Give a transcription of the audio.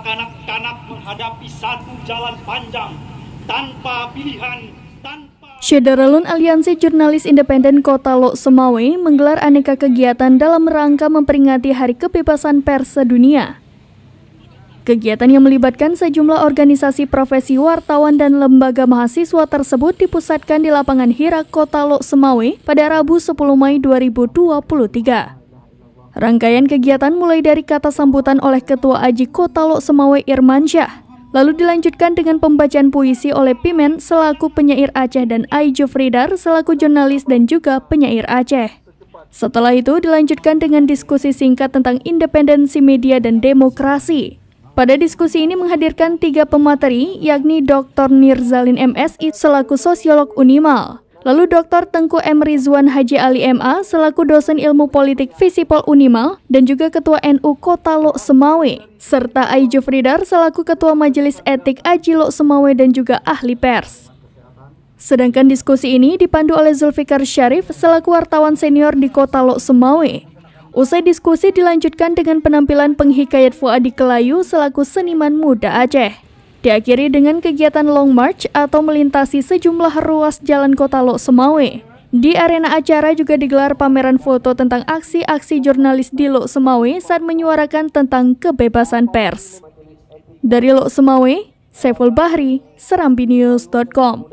berkanak-kanak menghadapi satu jalan panjang tanpa pilihan Syederalun Aliansi Jurnalis Independen Kota Lok Semawe menggelar aneka kegiatan dalam rangka memperingati Hari Kebebasan Pers Sedunia. Kegiatan yang melibatkan sejumlah organisasi profesi wartawan dan lembaga mahasiswa tersebut dipusatkan di lapangan Hira Kota Lok Semawe pada Rabu 10 Mei 2023. Rangkaian kegiatan mulai dari kata sambutan oleh Ketua Aji Kota Lok Semawe Irmansyah, lalu dilanjutkan dengan pembacaan puisi oleh Pimen selaku penyair Aceh dan Aijo Fridar selaku jurnalis dan juga penyair Aceh. Setelah itu dilanjutkan dengan diskusi singkat tentang independensi media dan demokrasi. Pada diskusi ini menghadirkan tiga pemateri, yakni Dr. Nirzalin MSI selaku sosiolog Unimal, Lalu Dr. Tengku M. Rizwan Haji Ali MA selaku dosen ilmu politik Visipol Unimal dan juga Ketua NU Kota Lok Semawe, serta Ai Jufridar selaku Ketua Majelis Etik Aji Lok Semawe dan juga ahli pers. Sedangkan diskusi ini dipandu oleh Zulfikar Syarif selaku wartawan senior di Kota Lok Semawe. Usai diskusi dilanjutkan dengan penampilan penghikayat Fuadi Kelayu selaku seniman muda Aceh. Diakhiri dengan kegiatan Long March atau melintasi sejumlah ruas jalan kota Lok Semawe. Di arena acara juga digelar pameran foto tentang aksi-aksi jurnalis di Lok Semawe saat menyuarakan tentang kebebasan pers. Dari Lok Semawe, Saiful Bahri, serambinews.com.